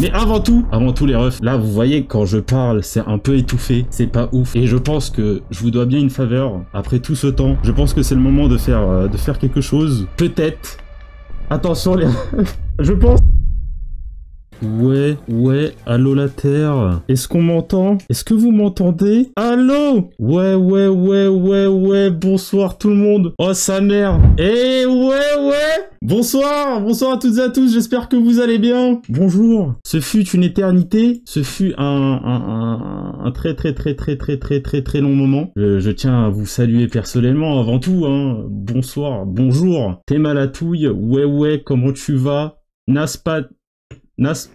Mais avant tout, avant tout les refs, là vous voyez quand je parle c'est un peu étouffé, c'est pas ouf. Et je pense que je vous dois bien une faveur après tout ce temps. Je pense que c'est le moment de faire, euh, de faire quelque chose. Peut-être. Attention les refs. je pense... Ouais, ouais, allô la Terre. Est-ce qu'on m'entend Est-ce que vous m'entendez Allô Ouais, ouais, ouais, ouais, ouais, bonsoir tout le monde. Oh sa mère. Eh ouais, ouais Bonsoir, bonsoir à toutes et à tous, j'espère que vous allez bien. Bonjour. Ce fut une éternité, ce fut un, un, très très très très très très très très long moment. je tiens à vous saluer personnellement avant tout, hein. Bonsoir, bonjour. T'es malatouille, ouais ouais, comment tu vas N'as pas... Nas,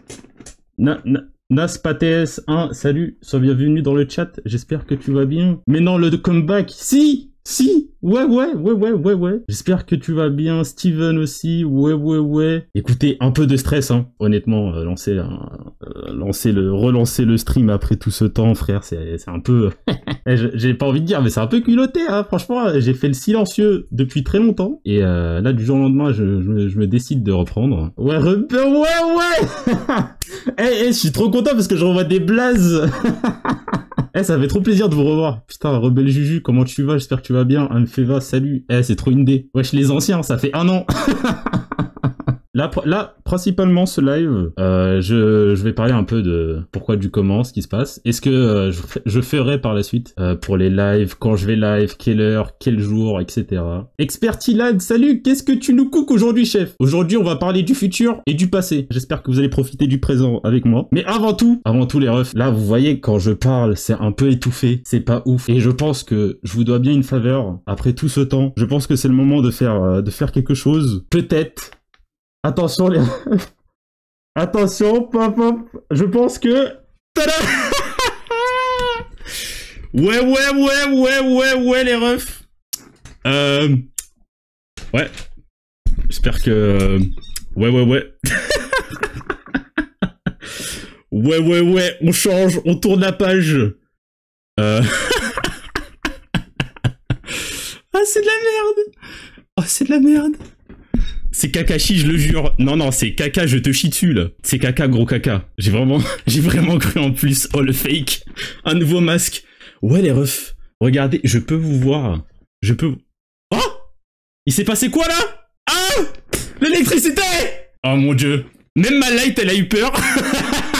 Nas, na, 1, hein, salut, sois bienvenue dans le chat, j'espère que tu vas bien. Mais non, le comeback, si si Ouais, ouais, ouais, ouais, ouais, ouais. J'espère que tu vas bien. Steven aussi. Ouais, ouais, ouais. Écoutez, un peu de stress, hein. Honnêtement, euh, lancer un, lancer le, relancer le stream après tout ce temps, frère, c'est un peu. Eh, j'ai pas envie de dire, mais c'est un peu culotté, hein, franchement. J'ai fait le silencieux depuis très longtemps. Et euh, là, du jour au lendemain, je, je, me décide de reprendre. Ouais, ouais, ouais eh, eh, je suis trop content parce que je revois des blazes Eh, ça fait trop plaisir de vous revoir. Putain, Rebelle Juju, comment tu vas J'espère que tu vas bien. feva salut. Eh, c'est trop une dé. Wesh, les anciens, ça fait un an Là, là, principalement ce live, euh, je, je, vais parler un peu de pourquoi du comment, ce qui se passe. Est-ce que euh, je, ferai par la suite euh, pour les lives, quand je vais live, quelle heure, quel jour, etc. Expertilad, salut, qu'est-ce que tu nous cooks aujourd'hui, chef Aujourd'hui, on va parler du futur et du passé. J'espère que vous allez profiter du présent avec moi. Mais avant tout, avant tout les refs, là, vous voyez, quand je parle, c'est un peu étouffé, c'est pas ouf. Et je pense que je vous dois bien une faveur après tout ce temps. Je pense que c'est le moment de faire, de faire quelque chose. Peut-être Attention, les... Attention, pop, pop. Je pense que... ouais, ouais, ouais, ouais, ouais, ouais, les refs. Euh... Ouais. J'espère que... Euh, ouais, ouais, ouais. ouais, ouais, ouais. On change, on tourne la page. Euh... ah, c'est de la merde. Oh, c'est de la merde. C'est Kakashi, je le jure. Non, non, c'est caca, je te chie dessus, C'est caca, gros caca. J'ai vraiment, j'ai vraiment cru en plus. Oh, le fake. Un nouveau masque. Ouais, les refs. Regardez, je peux vous voir. Je peux... Oh Il s'est passé quoi, là Ah L'électricité Oh, mon Dieu. Même ma light, elle a eu peur.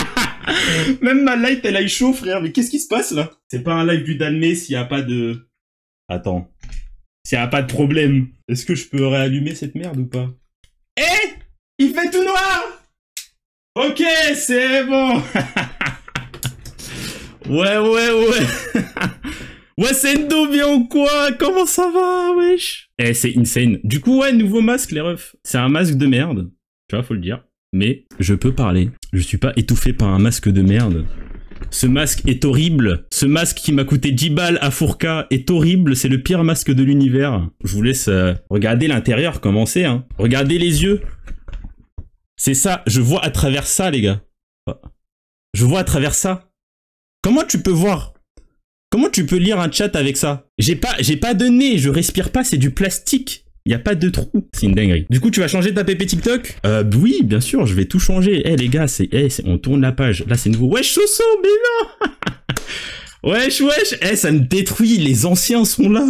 Même ma light, elle a eu chaud, frère. Mais qu'est-ce qui se passe, là C'est pas un live du damné s'il n'y a pas de... Attends. S'il n'y a pas de problème. Est-ce que je peux réallumer cette merde ou pas eh Il fait tout noir Ok, c'est bon Ouais, ouais, ouais Ouais, c'est bien ou quoi Comment ça va, wesh Eh, c'est insane. Du coup, ouais, nouveau masque, les refs. C'est un masque de merde, tu vois, faut le dire. Mais je peux parler. Je suis pas étouffé par un masque de merde. Ce masque est horrible. Ce masque qui m'a coûté 10 balles à Fourca est horrible. C'est le pire masque de l'univers. Je vous laisse euh, regarder l'intérieur, commencer c'est. Hein. Regardez les yeux. C'est ça. Je vois à travers ça, les gars. Je vois à travers ça. Comment tu peux voir Comment tu peux lire un chat avec ça J'ai pas, j'ai pas de nez. Je respire pas. C'est du plastique. Il n'y a pas de trou. C'est une dinguerie. Du coup, tu vas changer ta pépé TikTok Euh, oui, bien sûr, je vais tout changer. Eh, les gars, c'est, Eh, on tourne la page. Là, c'est nouveau. Wesh, chaussons mais non Wesh, wesh Eh, ça me détruit. Les anciens sont là.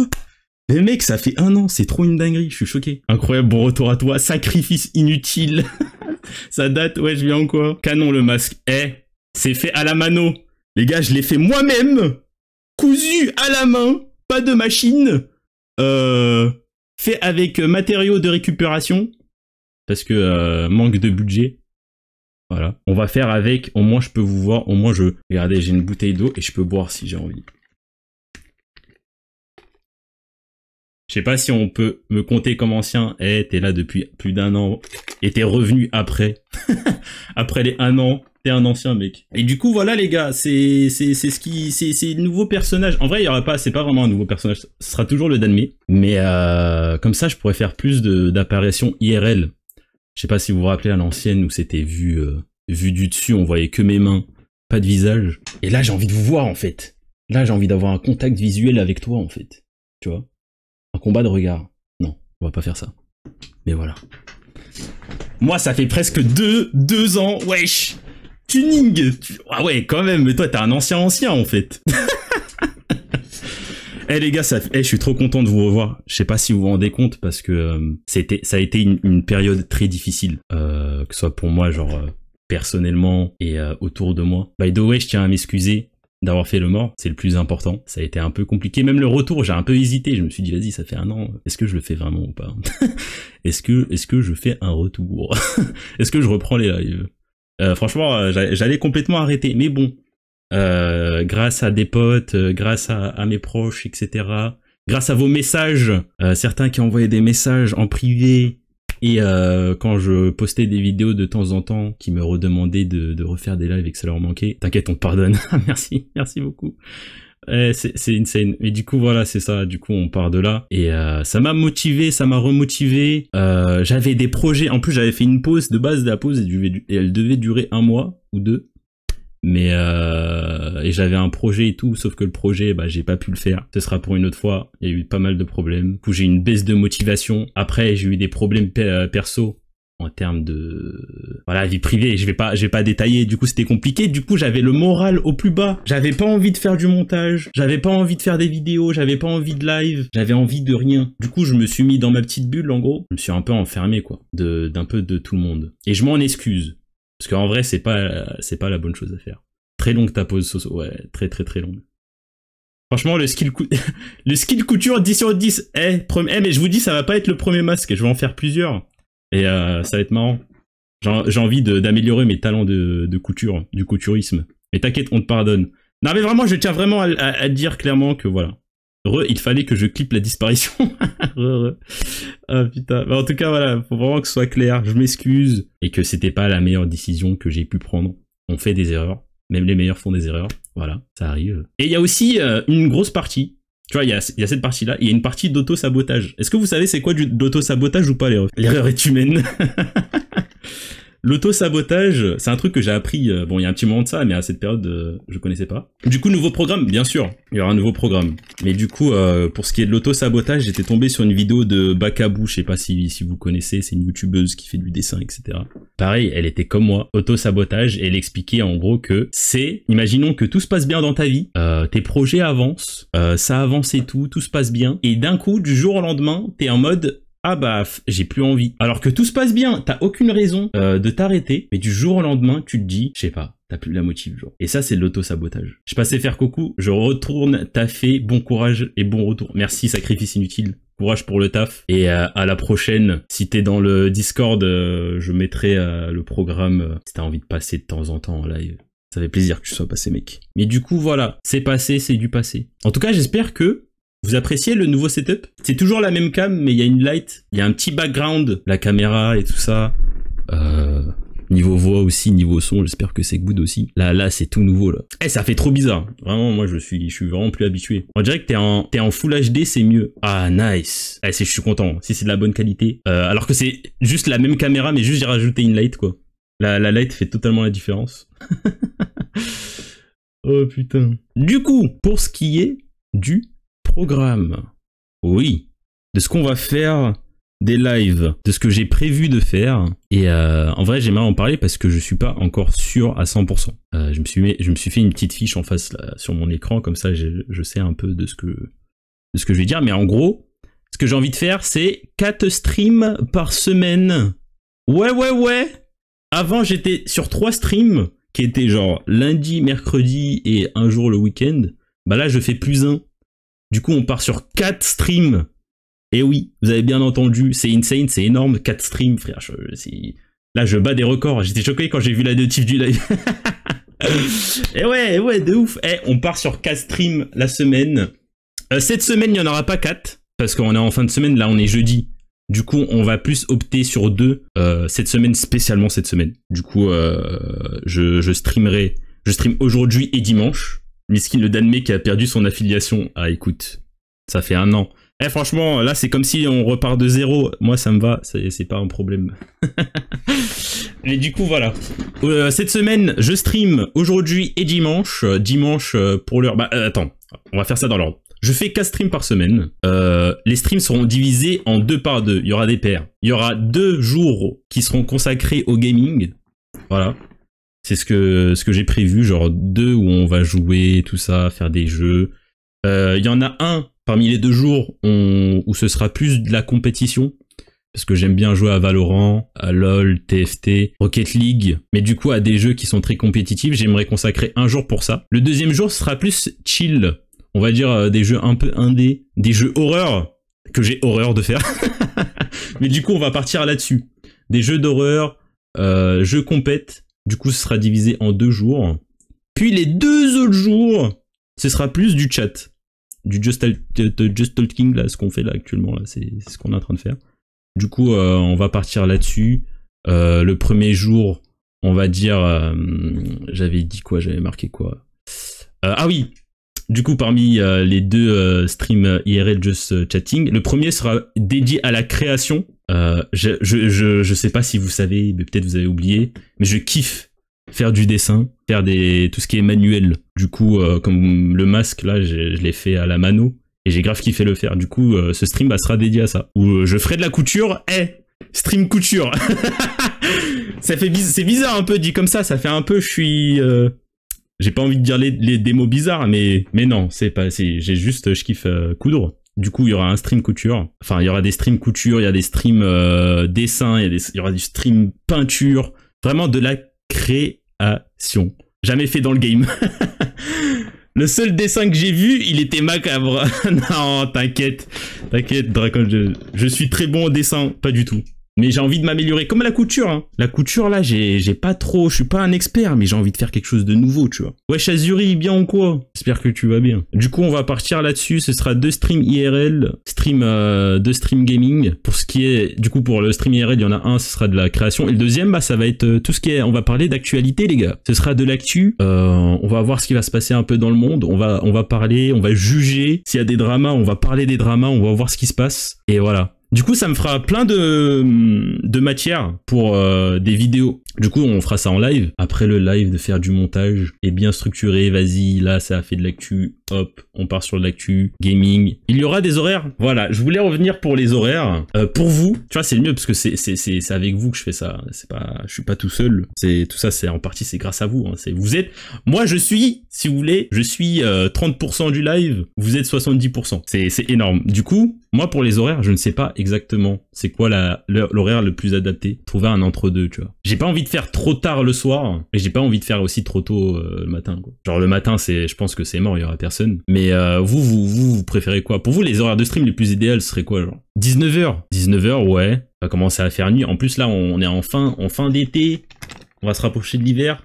Mais mec, ça fait un an. C'est trop une dinguerie. Je suis choqué. Incroyable. Bon retour à toi. Sacrifice inutile. ça date. Ouais, je viens quoi Canon, le masque. Eh, c'est fait à la mano. Les gars, je l'ai fait moi-même. Cousu à la main. Pas de machine. Euh fait avec euh, matériaux de récupération, parce que euh, manque de budget. Voilà, on va faire avec, au moins je peux vous voir, au moins je... Regardez, j'ai une bouteille d'eau et je peux boire si j'ai envie. Je sais pas si on peut me compter comme ancien. Eh, t'es là depuis plus d'un an et t'es revenu après. après les un an. T'es un ancien mec. Et du coup, voilà les gars, c'est c'est c'est ce qui c'est c'est nouveau personnage. En vrai, il y aura pas, c'est pas vraiment un nouveau personnage. Ce sera toujours le même. mais euh, comme ça, je pourrais faire plus d'apparitions IRL. Je sais pas si vous vous rappelez à l'ancienne où c'était vu euh, vu du dessus, on voyait que mes mains, pas de visage. Et là, j'ai envie de vous voir en fait. Là, j'ai envie d'avoir un contact visuel avec toi en fait. Tu vois, un combat de regard. Non, on va pas faire ça. Mais voilà. Moi, ça fait presque deux, deux ans, wesh, tuning. Ah ouais, quand même, mais toi, t'es un ancien ancien en fait. Eh les gars, ça, eh, je suis trop content de vous revoir. Je sais pas si vous vous rendez compte parce que euh, c'était, ça a été une, période très difficile, euh, que ce soit pour moi, genre euh, personnellement et autour de moi. By the way, je tiens à m'excuser d'avoir fait le mort, c'est le plus important. Ça a été un peu compliqué, même le retour, j'ai un peu hésité. Je me suis dit, vas-y, ça fait un an. Est-ce que je le fais vraiment ou pas Est-ce que, est-ce que je fais un retour Est-ce que je reprends les lives euh, franchement, euh, j'allais complètement arrêter. Mais bon, euh, grâce à des potes, grâce à, mes proches, etc. Grâce à vos messages, certains qui envoyaient des messages en privé et quand je postais des vidéos de temps en temps, qui me redemandaient de, de refaire des lives et que ça leur manquait. T'inquiète, on te pardonne. merci, merci beaucoup. Eh, c'est insane. Mais du coup, voilà, c'est ça. Du coup, on part de là. Et euh, ça m'a motivé, ça m'a remotivé. Euh, j'avais des projets. En plus, j'avais fait une pause. De base, de la pause, et elle devait durer un mois ou deux. Mais euh, et j'avais un projet et tout, sauf que le projet, bah, j'ai pas pu le faire. Ce sera pour une autre fois. Il y a eu pas mal de problèmes. Du coup, j'ai une baisse de motivation. Après, j'ai eu des problèmes euh, perso en termes de voilà vie privée. Je vais pas, je pas détailler. Du coup, c'était compliqué. Du coup, j'avais le moral au plus bas. J'avais pas envie de faire du montage. J'avais pas envie de faire des vidéos. J'avais pas envie de live. J'avais envie de rien. Du coup, je me suis mis dans ma petite bulle. En gros, je me suis un peu enfermé quoi, de d'un peu de tout le monde. Et je m'en excuse parce qu'en vrai, c'est pas c'est pas la bonne chose à faire. Très longue ta pause, Soso. Ouais, très très très longue. Franchement, le skill, le skill couture 10 sur 10. Eh, mais je vous dis, ça va pas être le premier masque. Je vais en faire plusieurs. Et euh, ça va être marrant. J'ai envie d'améliorer mes talents de, couture, du couturisme. Mais t'inquiète, on te pardonne. Non mais vraiment, je tiens vraiment à, dire clairement que voilà. Heureux, il fallait que je clippe la disparition. re, Ah putain. en tout cas, voilà, faut vraiment que ce soit clair. Je m'excuse et que c'était pas la meilleure décision que j'ai pu prendre. On fait des erreurs. Même les meilleurs font des erreurs. Voilà, ça arrive. Et il y a aussi euh, une grosse partie tu vois, il y a, cette partie-là. Il y a une partie d'auto-sabotage. Est-ce que vous savez c'est quoi d'auto-sabotage ou pas, l'erreur L'erreur est humaine. L'auto-sabotage, c'est un truc que j'ai appris, euh, bon, il y a un petit moment de ça, mais à cette période, euh, je connaissais pas. Du coup, nouveau programme, bien sûr, il y aura un nouveau programme. Mais du coup, euh, pour ce qui est de l'auto-sabotage, j'étais tombé sur une vidéo de Bacabou. je sais pas si, vous connaissez, c'est une youtubeuse qui fait du dessin, etc. Pareil, elle était comme moi, auto-sabotage, elle expliquait en gros que c'est, imaginons que tout se passe bien dans ta vie, tes projets avancent, ça avance et tout, tout se passe bien, et d'un coup, du jour au lendemain, t'es en mode, ah bah j'ai plus envie. Alors que tout se passe bien, t'as aucune raison euh, de t'arrêter, mais du jour au lendemain, tu te dis, je sais pas, t'as plus la motive, genre. Et ça, c'est l'auto-sabotage. Je passais faire coucou, je retourne, t'as fait, bon courage et bon retour. Merci, sacrifice inutile. Courage pour le taf et euh, à la prochaine. Si t'es dans le Discord, euh, je mettrai le programme si t'as envie de passer de temps en temps en live. Ça fait plaisir que tu sois passé, mec. Mais du coup, voilà, c'est passé, c'est du passé. En tout cas, j'espère que vous appréciez le nouveau setup C'est toujours la même cam, mais il y a une light, il y a un petit background, la caméra et tout ça. Euh, niveau voix aussi, niveau son, j'espère que c'est good aussi. Là, là, c'est tout nouveau là. Eh, ça fait trop bizarre. Vraiment, moi, je suis, je suis vraiment plus habitué. On dirait que t'es en, en Full HD, c'est mieux. Ah, nice. Eh, je suis content. Si c'est de la bonne qualité. Euh, alors que c'est juste la même caméra, mais juste j'ai rajouté une light quoi. La, la light fait totalement la différence. oh putain. Du coup, pour ce qui est du programme. Oui. De ce qu'on va faire, des lives, de ce que j'ai prévu de faire. Et euh, en vrai, j'aimerais en parler parce que je ne suis pas encore sûr à 100%. Euh, je, me suis fait une petite fiche en face sur mon écran, comme ça je, sais un peu de ce, que, ce que je vais dire. Mais en gros, ce que j'ai envie de faire, c'est 4 streams par semaine. Ouais, ouais, ouais. Avant, j'étais sur 3 streams qui étaient genre lundi, mercredi et un jour le week-end. Bah là, je fais plus un. Du coup, on part sur 4 streams. Et eh oui, vous avez bien entendu, c'est insane, c'est énorme, 4 streams, frère. Là, je bats des records. J'étais choqué quand j'ai vu la notif du live. et eh ouais, eh ouais, de ouf. Eh, on part sur 4 streams la semaine. Euh, cette semaine, il n'y en aura pas 4. Parce qu'on est en fin de semaine, là, on est jeudi. Du coup, on va plus opter sur 2 euh, cette semaine, spécialement cette semaine. Du coup, euh, je streamerai. Je stream aujourd'hui et dimanche. Miskin, le Danemé qui a perdu son affiliation. Ah, écoute, ça fait un an. Eh, franchement, là, c'est comme si on repart de zéro. Moi, ça me va, c'est pas un problème. Mais du coup, voilà. Euh, cette semaine, je stream aujourd'hui et dimanche. Euh, dimanche, euh, pour l'heure... Bah, attends, on va faire ça dans l'ordre. Je fais 4 streams par semaine. les streams seront divisés en deux par deux. Il y aura des paires. Il y aura deux jours qui seront consacrés au gaming. Voilà. C'est ce que, ce que j'ai prévu, genre deux où on va jouer, tout ça, faire des jeux. Il euh, y en a un parmi les deux jours où ce sera plus de la compétition. Parce que j'aime bien jouer à Valorant, à LoL, TFT, Rocket League, mais du coup à des jeux qui sont très compétitifs, j'aimerais consacrer un jour pour ça. Le deuxième jour sera plus chill, on va dire euh, des jeux un peu indé, des jeux horreur que j'ai horreur de faire. mais du coup, on va partir là-dessus. Des jeux d'horreur, euh, jeux compète, du coup, ce sera divisé en deux jours. Puis les deux autres jours, ce sera plus du chat. Du Just, Talking, là, ce qu'on fait là actuellement, c'est ce qu'on est en train de faire. Du coup, euh, on va partir là-dessus. Euh, le premier jour, on va dire... Euh, j'avais dit quoi J'avais marqué quoi Ah oui Du coup, parmi les deux streams IRL Just Chatting, le premier sera dédié à la création euh, je, je, je, sais pas si vous savez, mais peut-être vous avez oublié, mais je kiffe faire du dessin, faire des tout ce qui est manuel. Du coup, euh, comme le masque là, je, l'ai fait à la mano et j'ai grave kiffé le faire. Du coup, euh, ce stream bah, sera dédié à ça. Ou je ferai de la couture. Eh, stream couture. ça fait c'est bizarre un peu dit comme ça. Ça fait un peu je suis. j'ai pas envie de dire les, mots bizarres, mais mais non, c'est pas. J'ai juste je kiffe coudre. Du coup, il y aura un stream couture. Enfin, il y aura des streams couture, il y a des streams euh, dessin, il y, a des, il aura stream peinture. Vraiment de la création. Jamais fait dans le game. Le seul dessin que j'ai vu, il était macabre. non, t'inquiète. T'inquiète, Dragon. je, suis très bon au dessin. Pas du tout. Mais j'ai envie de m'améliorer, comme la couture. Hein. La couture, là, j'ai pas trop, je suis pas un expert, mais j'ai envie de faire quelque chose de nouveau, tu vois. Wesh Azuri, bien ou quoi J'espère que tu vas bien. Du coup, on va partir là-dessus. Ce sera deux streams IRL, stream euh, deux streams gaming. Pour ce qui est, du coup, pour le stream IRL, il y en a un, ce sera de la création, et le deuxième, bah, ça va être euh, tout ce qui est, on va parler d'actualité, les gars. Ce sera de l'actu. Euh, on va voir ce qui va se passer un peu dans le monde. On va, on va parler, on va juger. S'il y a des dramas, on va parler des dramas, on va voir ce qui se passe. Et voilà. Du coup, ça me fera plein de, de matière pour euh, des vidéos. Du coup, on fera ça en live. Après le live, de faire du montage et bien structuré. Vas-y, là, ça a fait de l'actu hop, on part sur de l'actu, gaming. Il y aura des horaires. Voilà, je voulais revenir pour les horaires. Euh, pour vous, tu vois, c'est le mieux parce que c'est c'est avec vous que je fais ça. C'est pas, je suis pas tout seul. C'est tout ça, c'est en partie c'est grâce à vous. Hein. C'est vous êtes, moi je suis, si vous voulez, je suis 30% euh, du live. Vous êtes 70%. C'est c'est énorme. Du coup, moi pour les horaires, je ne sais pas exactement c'est quoi l'horaire le plus adapté Trouver un entre-deux, tu vois. J'ai pas envie de faire trop tard le soir, mais j'ai pas envie de faire aussi trop tôt euh, le matin. Quoi. Genre le matin, c'est, je pense que c'est mort, il y aura personne. Mais euh, vous, vous, vous, vous préférez quoi Pour vous, les horaires de stream les plus idéales seraient quoi, genre 19h 19h, ouais. Ça va commencer à faire nuit. En plus, là, on est en fin, en fin d'été. On va se rapprocher de l'hiver.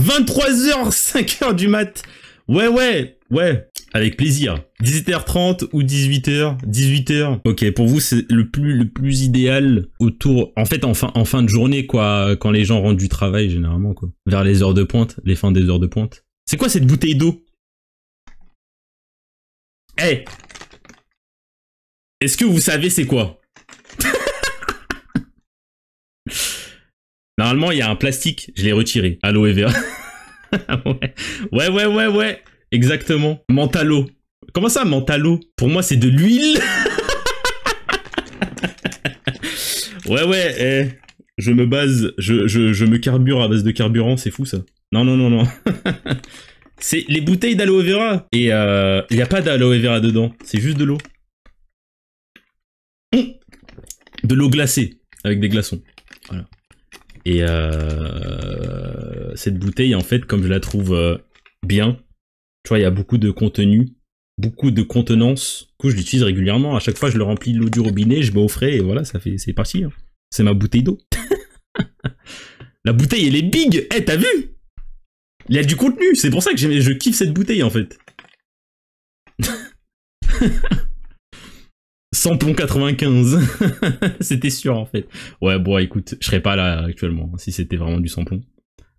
23h, 5h du mat Ouais, ouais, ouais. Avec plaisir. 18 h 30 ou 18h 18h. Ok, pour vous, c'est le plus, le plus idéal autour. En fait, en fin, en fin de journée, quoi. Quand les gens rentrent du travail, généralement, quoi. Vers les heures de pointe, les fins des heures de pointe. C'est quoi cette bouteille d'eau Eh hey Est-ce que vous savez c'est quoi Normalement, il y a un plastique. Je l'ai retiré. Allo EVA ouais. ouais, ouais, ouais, Exactement. Mentalo. Comment ça, mentalo Pour moi, c'est de l'huile. ouais, ouais. Eh. Je me base, je, je, me carbure à base de carburant, c'est fou ça. Non, non, non, non. c'est les bouteilles d'aloe vera. Et euh, il euh, n'y a pas d'aloe vera dedans, c'est juste de l'eau. Hum. De l'eau glacée, avec des glaçons. Voilà. Et euh, cette bouteille, en fait, comme je la trouve euh, bien, tu vois, il y a beaucoup de contenu, beaucoup de contenance. que je l'utilise régulièrement. À chaque fois, je le remplis de l'eau du robinet, je bois au frais, et voilà, ça fait, c'est parti. Hein. C'est ma bouteille d'eau. la bouteille, elle est big. Eh, t'as vu Il y a du contenu. C'est pour ça que je kiffe cette bouteille, en fait. Samplon 95. c'était sûr, en fait. Ouais, bon, écoute, je serais pas là actuellement hein, si c'était vraiment du samplon.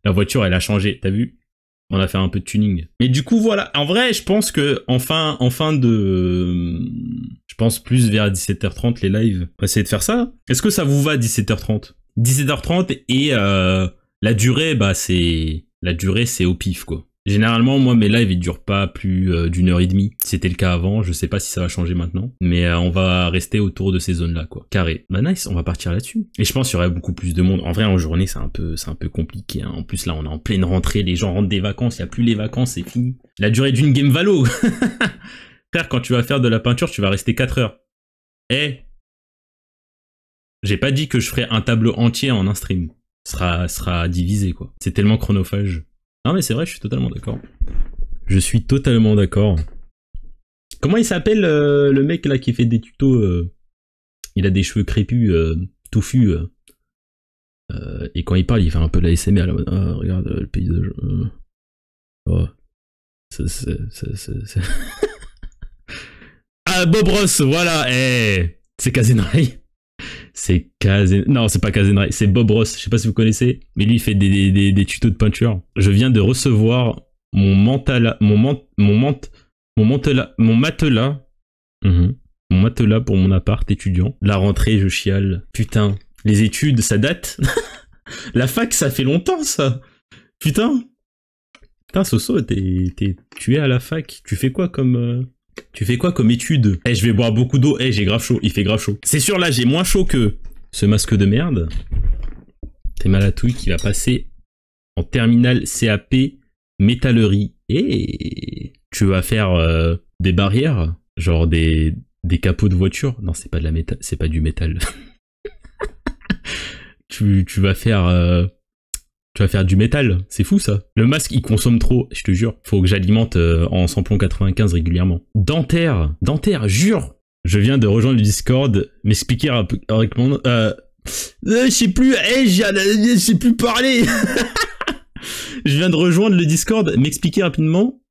La voiture, elle a changé, t'as vu On a fait un peu de tuning. Mais du coup, voilà. En vrai, je pense que en fin, en fin de. Je pense plus vers 17h30, les lives. On va essayer de faire ça. Est-ce que ça vous va, 17h30 17h30 et euh, la durée, bah, c'est. La durée, c'est au pif, quoi. Généralement, moi, mes lives, ils durent pas plus euh, d'une heure et demie. C'était le cas avant, je sais pas si ça va changer maintenant. Mais euh, on va rester autour de ces zones-là, quoi. Carré. Bah nice, on va partir là-dessus. Et je pense qu'il y aurait beaucoup plus de monde. En vrai, en journée, c'est un peu, c'est un peu compliqué. Hein. En plus, là, on est en pleine rentrée, les gens rentrent des vacances, il n'y a plus les vacances, c'est fini. La durée d'une game valo Frère, quand tu vas faire de la peinture, tu vas rester 4 heures. Eh J'ai pas dit que je ferais un tableau entier en un stream. Ce sera, sera divisé, quoi. C'est tellement chronophage. Non mais c'est vrai, je suis totalement d'accord. Je suis totalement d'accord. Comment il s'appelle euh, le mec là qui fait des tutos euh, Il a des cheveux crépus, euh, touffus. et quand il parle, il fait un peu la SM. Ah, regarde le paysage. Oh. ah, Bob Ross, voilà. Eh C'est Kazenai c'est Kazen... Non, c'est pas Kazen c'est Bob Ross. Je sais pas si vous connaissez, mais lui, il fait des, des, des, tutos de peinture. Je viens de recevoir mon mental, mon ment, mon ment, mon matelas, mon matelas, mhm, mon matelas pour mon appart étudiant. La rentrée, je chiale. Putain, les études, ça date. La fac, ça fait longtemps, ça. Putain. Putain, Soso, tu es à la fac. Tu fais quoi comme, euh, tu fais quoi comme étude Eh, je vais boire beaucoup d'eau. Eh, j'ai grave chaud. Il fait grave chaud. C'est sûr, là, j'ai moins chaud que ce masque de merde. T'es malatouille qui va passer en terminal CAP métallerie. Et eh, tu vas faire euh, des barrières, genre des, des capots de voiture. Non, c'est pas de la métal, c'est pas du métal. tu, vas faire euh, tu vas faire du métal. C'est fou ça. Le masque, il consomme trop, je te jure. Faut que j'alimente euh, en samplon 95 régulièrement. Dentaire, dentaire, jure. Je viens de rejoindre le Discord, m'expliquer rapidement. Euh, euh, je sais plus, Eh, je sais plus parler. je viens de rejoindre le Discord, m'expliquer rapidement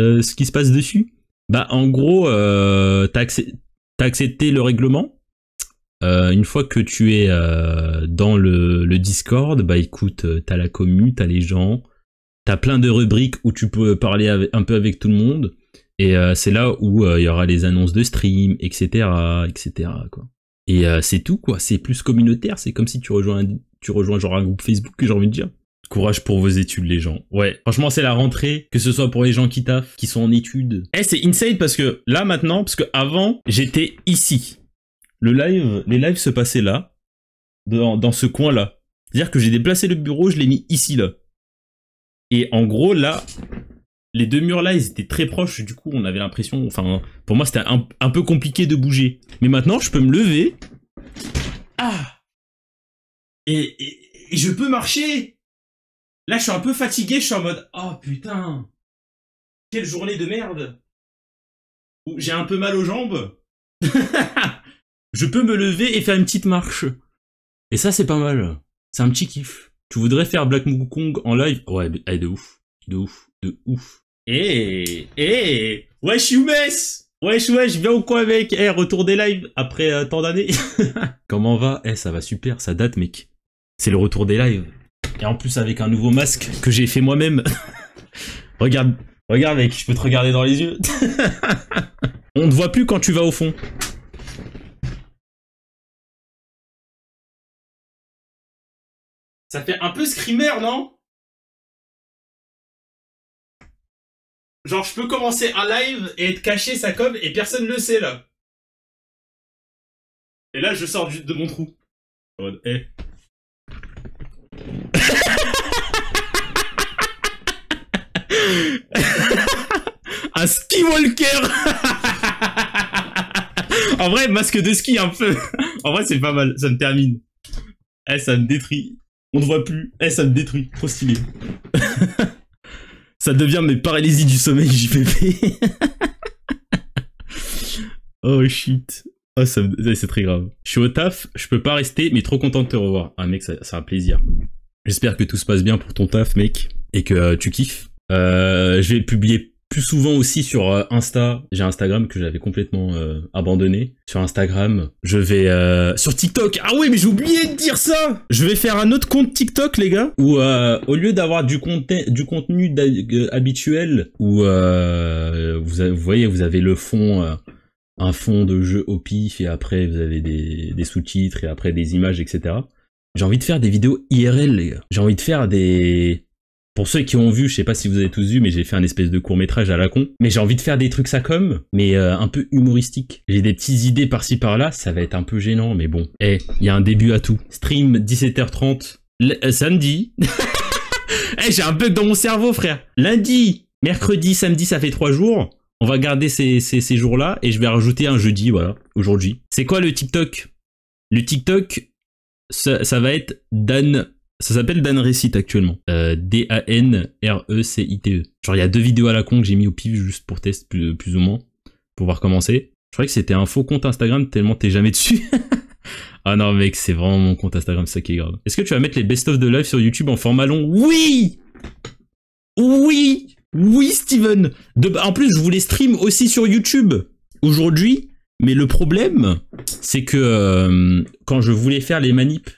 euh, ce qui se passe dessus. Bah en gros, t'as accepté le règlement euh, une fois que tu es euh, dans le, Discord, bah écoute, euh, t'as la commu, t'as les gens, t'as plein de rubriques où tu peux parler un peu avec tout le monde. Et c'est là où il y aura les annonces de stream, etc., etc. Et c'est tout quoi. C'est plus communautaire. C'est comme si tu rejoins, tu rejoins genre un groupe Facebook, j'ai envie de dire. Courage pour vos études, les gens. Ouais, franchement, c'est la rentrée, que ce soit pour les gens qui taffent, qui sont en études. Eh, c'est inside parce que là maintenant, parce que avant, j'étais ici le live, les lives se passaient là, dans, dans ce coin-là. C'est-à-dire que j'ai déplacé le bureau, je l'ai mis ici, là. Et en gros, là, les deux murs là, ils étaient très proches, du coup, on avait l'impression, enfin, pour moi, c'était un, un, peu compliqué de bouger. Mais maintenant, je peux me lever. Ah et, je peux marcher Là, je suis un peu fatigué, je suis en mode, oh putain Quelle journée de merde J'ai un peu mal aux jambes je peux me lever et faire une petite marche. Et ça, c'est pas mal. C'est un petit kiff. Tu voudrais faire Black Kong en live Ouais, de ouf. De ouf. De ouf. Eh Eh Wesh, Youmes Wesh, wesh, viens au coin, mec Eh, retour des lives après euh, tant d'années Comment va Eh, ça va super, ça date, mec. C'est le retour des lives. Et en plus, avec un nouveau masque que j'ai fait moi-même. regarde, regarde, mec, je peux te regarder dans les yeux. On ne voit plus quand tu vas au fond. Ça fait un peu screamer, non Genre, je peux commencer un live et être caché sa com et personne le sait, là. Et là, je sors de mon trou. Eh. un ski walker En vrai, masque de ski un peu. en vrai, c'est pas mal. Ça me termine. Eh, ça me détruit. On ne voit plus. Eh, ça me détruit. Trop stylé. ça devient mes paralysies du sommeil JPP. oh shit. Oh, eh, c'est très grave. Je suis au taf, je peux pas rester, mais trop content de te revoir. Ah mec, ça, ça plaisir. J'espère que tout se passe bien pour ton taf, mec, et que euh, tu kiffes. Euh, je vais publier plus souvent aussi sur euh, Insta. J'ai Instagram que j'avais complètement euh, abandonné. Sur Instagram, je vais euh, sur TikTok. Ah oui, mais j'ai oublié de dire ça. Je vais faire un autre compte TikTok, les gars, où au lieu d'avoir du, contenu, du contenu habituel, où vous, vous, voyez, vous avez le fond un fond de jeu au pif et après vous avez des, des sous-titres et après des images, etc. J'ai envie de faire des vidéos IRL, les gars. J'ai envie de faire des, pour ceux qui ont vu, je sais pas si vous avez tous vu, mais j'ai fait un espèce de court métrage à la con. Mais j'ai envie de faire des trucs ça comme, mais euh, un peu humoristique. J'ai des petites idées par-ci par-là, ça va être un peu gênant, mais bon. Eh, il y a un début à tout. Stream 17h30, euh, samedi. Eh, j'ai un bug dans mon cerveau, frère. Lundi, mercredi, samedi, ça fait trois jours. On va garder ces, ces, ces jours-là et je vais rajouter un jeudi, voilà, aujourd'hui. C'est quoi le TikTok Le TikTok, ça, ça va être Dan ça s'appelle Dan Recit actuellement. Euh, D-A-N-R-E-C-I-T-E. E. Genre, il y a deux vidéos à la con que j'ai mis au pif juste pour test, plus, ou moins, pour voir comment c'est. Je croyais que c'était un faux compte Instagram tellement t'es jamais dessus. ah non, mec, c'est vraiment mon compte Instagram, ça qui est grave. Est-ce que tu vas mettre les best-of de live sur YouTube en format long Oui Oui Oui, Steven En plus, je voulais stream aussi sur YouTube aujourd'hui, mais le problème, c'est que euh, quand je voulais faire les manips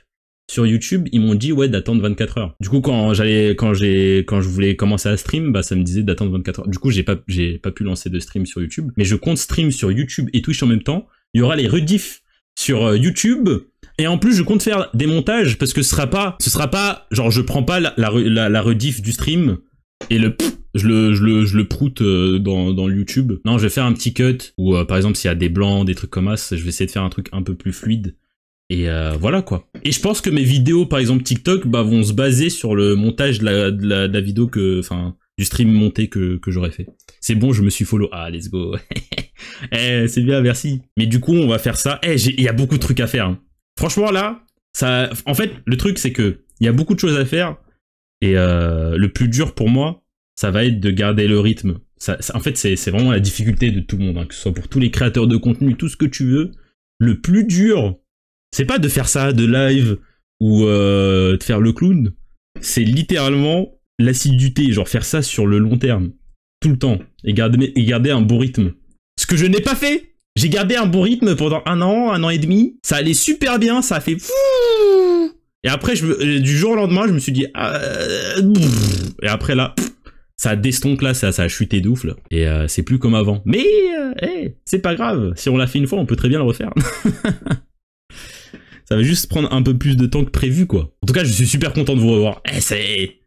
sur YouTube, ils m'ont dit ouais d'attendre 24 heures. Du coup quand j'allais quand j'ai quand je voulais commencer à stream, bah ça me disait d'attendre 24 heures. Du coup, j'ai pas j'ai pas pu lancer de stream sur YouTube, mais je compte stream sur YouTube et Twitch en même temps. Il y aura les rediff sur euh, YouTube et en plus je compte faire des montages parce que ce sera pas ce sera pas genre je prends pas la la, rediff du stream et le je le, je le, je proute euh, dans, dans YouTube. Non, je vais faire un petit cut Ou euh, par exemple, s'il y a des blancs, des trucs comme ça, je vais essayer de faire un truc un peu plus fluide et euh, voilà quoi. Et je pense que mes vidéos, par exemple TikTok, bah, vont se baser sur le montage de la, de la, vidéo que, enfin, du stream monté que, que j'aurais fait. C'est bon, je me suis follow. Ah, let's go. eh, c'est bien, merci. Mais du coup, on va faire ça. Eh, il y a beaucoup de trucs à faire. Hein. Franchement, là, ça, en fait, le truc, c'est que il y a beaucoup de choses à faire. Et euh, le plus dur pour moi, ça va être de garder le rythme. Ça, en fait, c'est vraiment la difficulté de tout le monde, hein, que ce soit pour tous les créateurs de contenu, tout ce que tu veux. Le plus dur, c'est pas de faire ça de live ou euh, de faire le clown. C'est littéralement l'assiduité, genre faire ça sur le long terme, tout le temps, et garder, et un bon rythme. Ce que je n'ai pas fait J'ai gardé un bon rythme pendant un an, un an et demi, ça allait super bien, ça a fait... Et après, euh, du jour au lendemain, je me suis dit... Ah, euh, et après là, ça a là, ça, a chuté de Et c'est plus comme avant. Mais c'est pas grave, si on l'a fait une fois, on peut très bien le refaire. ça va juste prendre un peu plus de temps que prévu, quoi. En tout cas, je suis super content de vous revoir. Eh, c'est...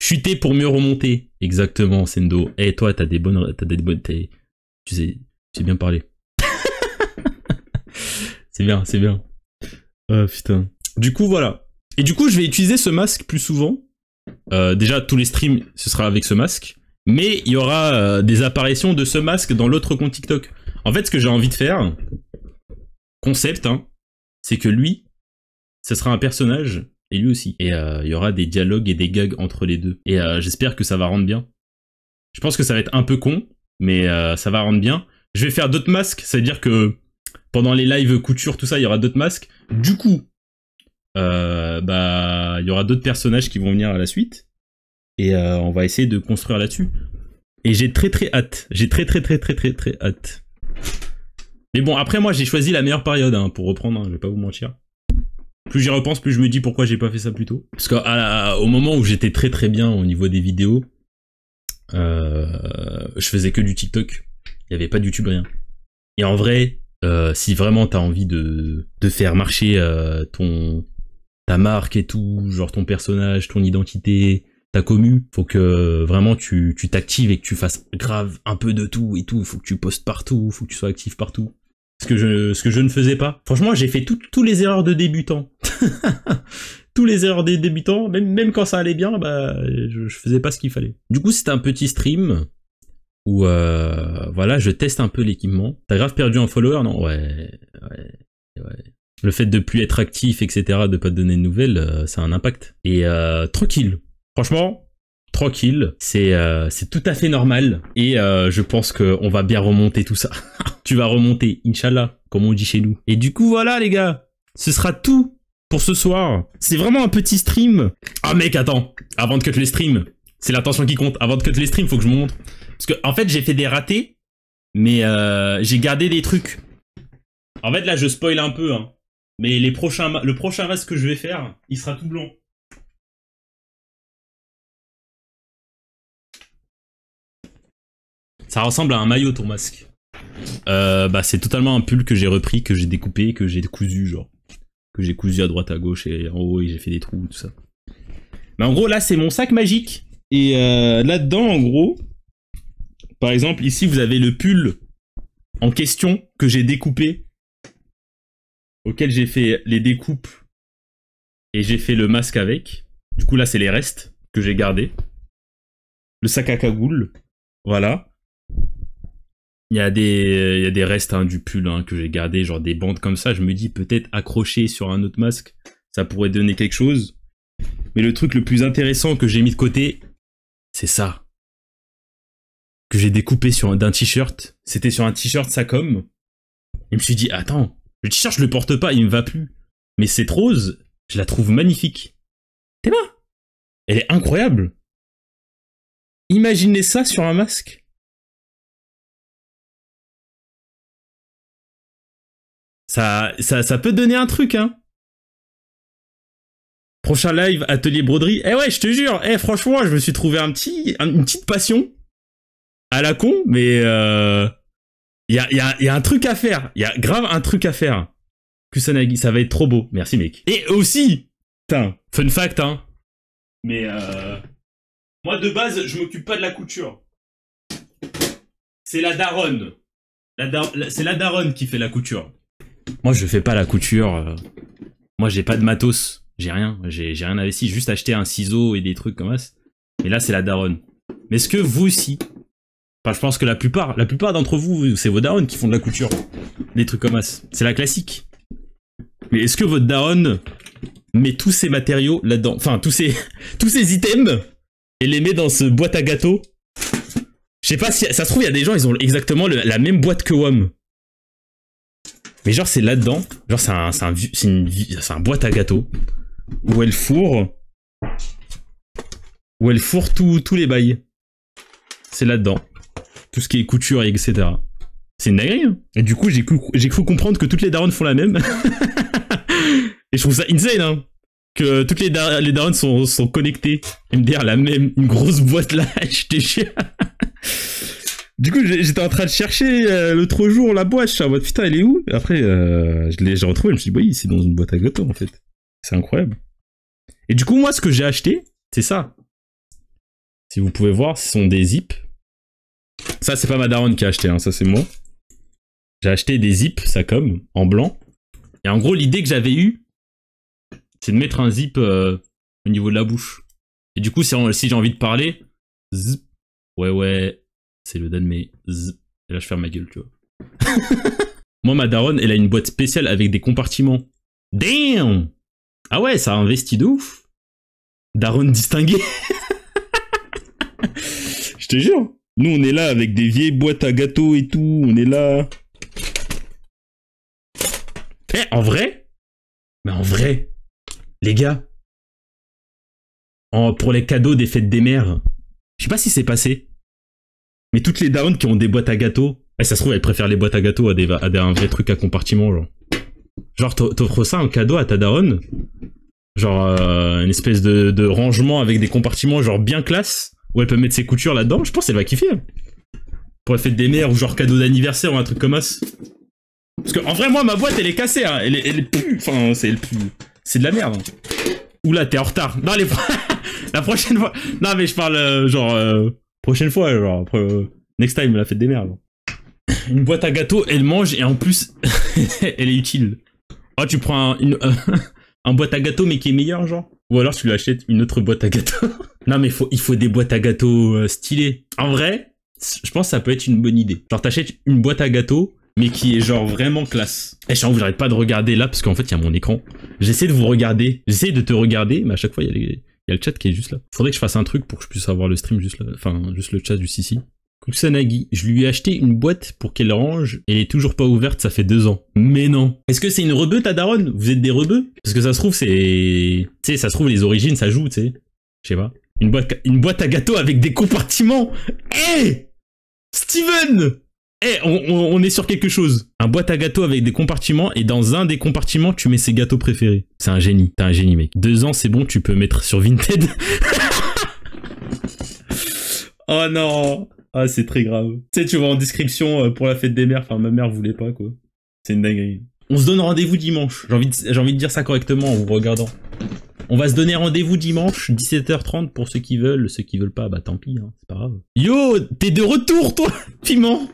Chuter pour mieux remonter. Exactement, Sendo. Eh, toi, t'as des bonnes... T'as des bonnes... Tu sais... Tu sais bien parler. c'est bien, c'est bien. Oh, putain. Du coup, voilà. Et du coup, je vais utiliser ce masque plus souvent. Euh, déjà, tous les streams, ce sera avec ce masque. Mais il y aura euh, des apparitions de ce masque dans l'autre compte TikTok. En fait, ce que j'ai envie de faire, concept, hein, c'est que lui, ce sera un personnage et lui aussi. Et euh, il y aura des dialogues et des gags entre les deux. Et euh, j'espère que ça va rendre bien. Je pense que ça va être un peu con, mais euh, ça va rendre bien. Je vais faire d'autres masques, c'est-à-dire que pendant les lives couture, tout ça, il y aura d'autres masques. Du coup, bah, il y aura d'autres personnages qui vont venir à la suite. Et on va essayer de construire là-dessus. Et j'ai très très hâte. J'ai très très très très très très hâte. Mais bon, après moi j'ai choisi la meilleure période hein, pour reprendre, hein, je vais pas vous mentir. Plus j'y repense, plus je me dis pourquoi j'ai pas fait ça plus tôt. Parce qu'au moment où j'étais très très bien au niveau des vidéos, euh, je faisais que du TikTok. Il n'y avait pas de YouTube, rien. Et en vrai, euh, si vraiment t'as envie de, de faire marcher euh, ton ta marque et tout, genre ton personnage, ton identité, ta commu, faut que euh, vraiment tu tu t'actives et que tu fasses grave un peu de tout et tout. Faut que tu postes partout, faut que tu sois actif partout ce que je, ce que je ne faisais pas. Franchement, j'ai fait toutes les erreurs de débutant. tous les erreurs des débutants, même, même quand ça allait bien, bah, je, je faisais pas ce qu'il fallait. Du coup, c'était un petit stream où, euh, voilà, je teste un peu l'équipement. T'as grave perdu un follower, non ouais, ouais, ouais. Le fait de plus être actif, etc., de pas te donner de nouvelles, euh, ça a un impact. Et euh, tranquille. Franchement, tranquille, c'est euh, c'est tout à fait normal et euh, je pense qu'on va bien remonter tout ça. tu vas remonter, Inch'Allah, comme on dit chez nous. Et du coup, voilà les gars, ce sera tout pour ce soir. C'est vraiment un petit stream. Ah mec, attends, avant de cut les streams, c'est l'attention qui compte. Avant de cut les streams, faut que je montre. Parce que en fait, j'ai fait des ratés, mais euh, j'ai gardé des trucs. En fait, là, je spoil un peu, hein. Mais les prochains, le prochain reste que je vais faire, il sera tout blanc. Ça ressemble à un maillot ton masque. Euh, bah, c'est totalement un pull que j'ai repris, que j'ai découpé, que j'ai cousu, genre. Que j'ai cousu à droite, à gauche et en haut, et j'ai fait des trous, tout ça. Mais en gros, là, c'est mon sac magique. Et euh, là-dedans, en gros, par exemple, ici, vous avez le pull en question que j'ai découpé, auquel j'ai fait les découpes et j'ai fait le masque avec. Du coup, là, c'est les restes que j'ai gardés. Le sac à cagoule, voilà il y a des euh, y a des restes hein, du pull hein, que j'ai gardé genre des bandes comme ça je me dis peut-être accroché sur un autre masque ça pourrait donner quelque chose mais le truc le plus intéressant que j'ai mis de côté c'est ça que j'ai découpé sur d'un t-shirt c'était sur un t-shirt Sacom je me suis dit attends le t-shirt je le porte pas il me va plus mais cette rose je la trouve magnifique t'es là elle est incroyable imaginez ça sur un masque Ça, peut donner un truc, hein. Prochain live, atelier broderie. Eh ouais, je te jure, eh franchement, je me suis trouvé un petit, une petite passion à la con, mais il euh, y, a, un truc à faire. Il y a grave un truc à faire. Kusanagi, ça va être trop beau. Merci, mec. Et aussi, putain, fun fact, hein. Mais euh, moi, de base, je m'occupe pas de la couture. C'est la daronne. La c'est la daronne qui fait la couture. Moi, je fais pas la couture. Euh. Moi, j'ai pas de matos. J'ai rien. J'ai rien investi. Juste acheté un ciseau et des trucs comme ça. Mais là, c'est la daronne. Mais est-ce que vous aussi Enfin, je pense que la plupart, la plupart d'entre vous, c'est vos daronnes qui font de la couture. Des trucs comme ça. C'est la classique. Mais est-ce que votre daronne met tous ces matériaux là-dedans Enfin, tous ces, tous ces items et les met dans ce boîte à gâteau Je sais pas si... Ça se trouve, il y a des gens, ils ont exactement la même boîte que WOM. Mais genre, c'est là-dedans. Genre, c'est un, un, une, un boîte à gâteau où elle fourre. Où elle fourre tous les bails. C'est là-dedans. Tout ce qui est couture, et etc. C'est une dinguerie. Hein. et du coup, j'ai cru, comprendre que toutes les darons font la même. et je trouve ça insane, hein. Que toutes les, dar les darons sont, sont connectés. MDR, la même, une grosse boîte là, je te du coup, j'étais en train de chercher le euh, l'autre jour la boîte. Je suis en mode putain, elle est où Après, euh, je l'ai retrouvé. Je me suis dit, oui, c'est dans une boîte à gâteaux en fait. C'est incroyable. Et du coup, moi, ce que j'ai acheté, c'est ça. Si vous pouvez voir, ce sont des zips. Ça, c'est pas ma daronne qui a acheté, hein, ça, c'est moi. J'ai acheté des zips, ça comme, en blanc. Et en gros, l'idée que j'avais eue, c'est de mettre un zip euh, au niveau de la bouche. Et du coup, si, si j'ai envie de parler, ouais, ouais, c'est le Dan, mais et là je ferme ma gueule, tu vois. Moi, ma daronne, elle a une boîte spéciale avec des compartiments. Damn Ah ouais, ça investit de ouf Daronne distinguée Je te jure Nous, on est là avec des vieilles boîtes à gâteaux et tout, on est là... Eh, en vrai Mais en vrai Les gars oh, Pour les cadeaux des fêtes des mères, je sais pas si c'est passé, mais toutes les downs qui ont des boîtes à gâteaux, Eh, ça se trouve, elles préfèrent les boîtes à gâteaux à, des, à, un vrai truc à compartiment, genre. Genre, t'offres ça un cadeau à ta down. Genre, euh, une espèce de, rangement avec des compartiments, genre bien classe, où elle peut mettre ses coutures là-dedans. Je pense qu'elle va kiffer. Hein. Pour la fête des mères ou genre cadeau d'anniversaire ou un truc comme ça. Parce que, en vrai, moi, ma boîte, elle est cassée. Hein. Elle, est plus... Enfin, c'est, le C'est de la merde. Hein. Oula, t'es en retard. Non, les... la prochaine fois. Non, mais je parle, euh, genre. Euh, prochaine fois, euh, genre, euh, next time, la fête des merdes. Une boîte à gâteaux, elle mange et en plus, elle est utile. Ah, tu prends un, une, boîte à gâteaux mais qui est meilleur, genre Ou alors tu lui achètes une autre boîte à gâteaux. non, mais faut, il faut des boîtes à gâteaux euh, stylées. En vrai, je pense que ça peut être une bonne idée. Genre, t'achètes une boîte à gâteaux mais qui est genre vraiment classe. Et eh, je j'arrête pas de regarder là parce qu'en fait, il y a mon écran. J'essaie de vous regarder, j'essaie de te regarder, mais à chaque fois, il y a les il y a le chat qui est juste là. Faudrait que je fasse un truc pour que je puisse avoir le stream juste là. Enfin, juste le chat du ici. Kusanagi, je lui ai acheté une boîte pour qu'elle range et elle est toujours pas ouverte, ça fait deux ans. Mais non. Est-ce que c'est une rebeu ta Vous êtes des rebeux Parce que ça se trouve, c'est. Tu sais, ça se trouve, les origines, ça joue, tu sais. Je sais pas. Une boîte, une boîte à gâteau avec des compartiments Hé eh! Steven eh, on, est sur quelque chose. Un boîte à gâteaux avec des compartiments et dans un des compartiments, tu mets ses gâteaux préférés. C'est un génie. T'es un génie, mec. Deux ans, c'est bon, tu peux mettre sur Vinted. oh non. Ah, c'est très grave. Tu sais, tu vois en description euh, pour la fête des mères. Enfin, ma mère voulait pas, quoi. C'est une dinguerie. On se donne rendez-vous dimanche. J'ai envie, de, envie de dire ça correctement en vous regardant. On va se donner rendez-vous dimanche, 17h30 pour ceux qui veulent. Ceux qui veulent pas, bah tant pis, hein. c'est pas grave. Yo, t'es de retour, toi, Piment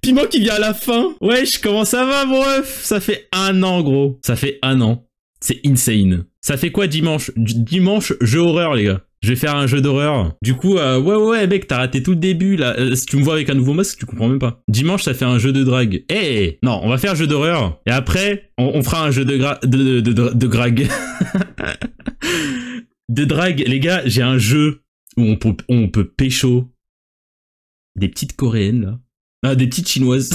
Piment qui vient à la fin. Wesh, comment ça va, bref Ça fait un an, gros. Ça fait un an. C'est insane. Ça fait quoi dimanche Dimanche, jeu horreur, les gars. Je vais faire un jeu d'horreur. Du coup, euh, ouais, ouais, mec, t'as raté tout le début, là. Euh, si tu me vois avec un nouveau masque, tu comprends même pas. Dimanche, ça fait un jeu de drague. Eh, eh, eh. Non, on va faire un jeu d'horreur. Et après, on, fera un jeu de gra... De, de, de, de drague. de drague. Les gars, j'ai un jeu où on peut, on peut pécho des petites coréennes, là. Ah, des petites chinoises.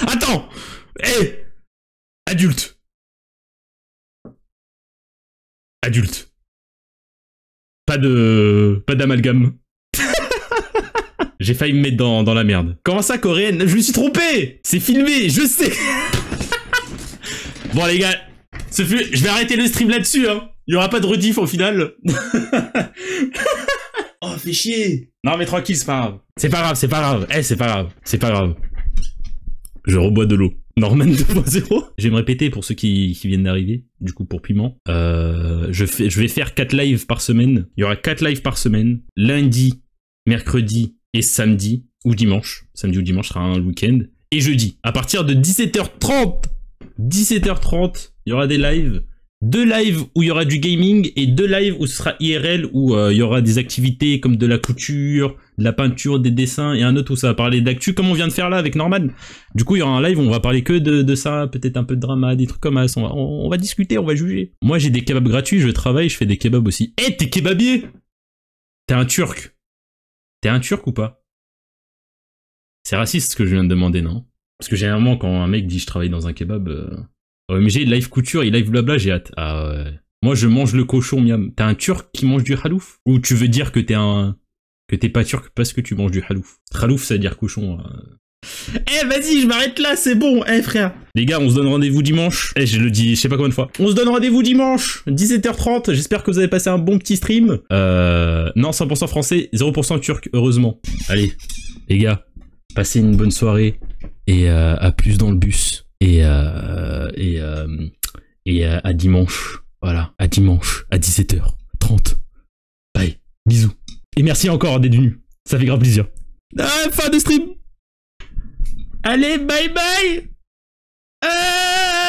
Attends Hé eh, Adulte Adulte. Pas de... Pas d'amalgame. J'ai failli me mettre dans, dans la merde. Comment ça, coréenne Je me suis trompé C'est filmé, je sais Bon, les gars, je vais arrêter le stream là-dessus, hein. Il y aura pas de rediff au final. Oh, fais chier Non, mais tranquille, c'est pas grave. C'est pas grave, c'est pas grave. Eh, c'est pas grave. C'est pas grave. Je rebois de l'eau. Norman 2.0. Je vais me répéter pour ceux qui, viennent d'arriver, du coup pour Piment. Euh, je, je vais faire 4 lives par semaine. Il y aura 4 lives par semaine. Lundi, mercredi et samedi, ou dimanche. Samedi ou dimanche sera un week-end. Et jeudi, à partir de 17h30. 17h30, il y aura des lives deux lives où il y aura du gaming et deux lives où ce sera IRL où euh, il y aura des activités comme de la couture, de la peinture, des dessins et un autre où ça va parler d'actu comme on vient de faire là avec Norman. Du coup, il y aura un live où on va parler que de, ça, peut-être un peu de drama, des trucs comme ça. On va, on, va discuter, on va juger. Moi, j'ai des kebabs gratuits, je travaille, je fais des kebabs aussi. Eh, t'es kebabier T'es un turc T'es un turc ou pas C'est raciste ce que je viens de demander, non Parce que généralement, quand un mec dit je travaille dans un kebab. Euh, mais j'ai live couture et live blabla, j'ai hâte. Ah, Moi, je mange le cochon, miam. T'es un turc qui mange du halouf Ou tu veux dire que t'es un. que t'es pas turc parce que tu manges du halouf Halouf, ça veut dire cochon. Hein. Eh, vas-y, je m'arrête là, c'est bon, eh frère. Les gars, on se donne rendez-vous dimanche. Eh, je le dis, je sais pas combien de fois. On se donne rendez-vous dimanche, 17h30. J'espère que vous avez passé un bon petit stream. Euh. Non, 100% français, 0% turc, heureusement. Allez, les gars, passez une bonne soirée. Et euh, à plus dans le bus et, euh, et, euh, et euh, à, dimanche. Voilà, à dimanche, à 17h30. Bye, bisous. Et merci encore d'être venu. Ça fait grand plaisir. Ah, fin de stream Allez, bye bye ah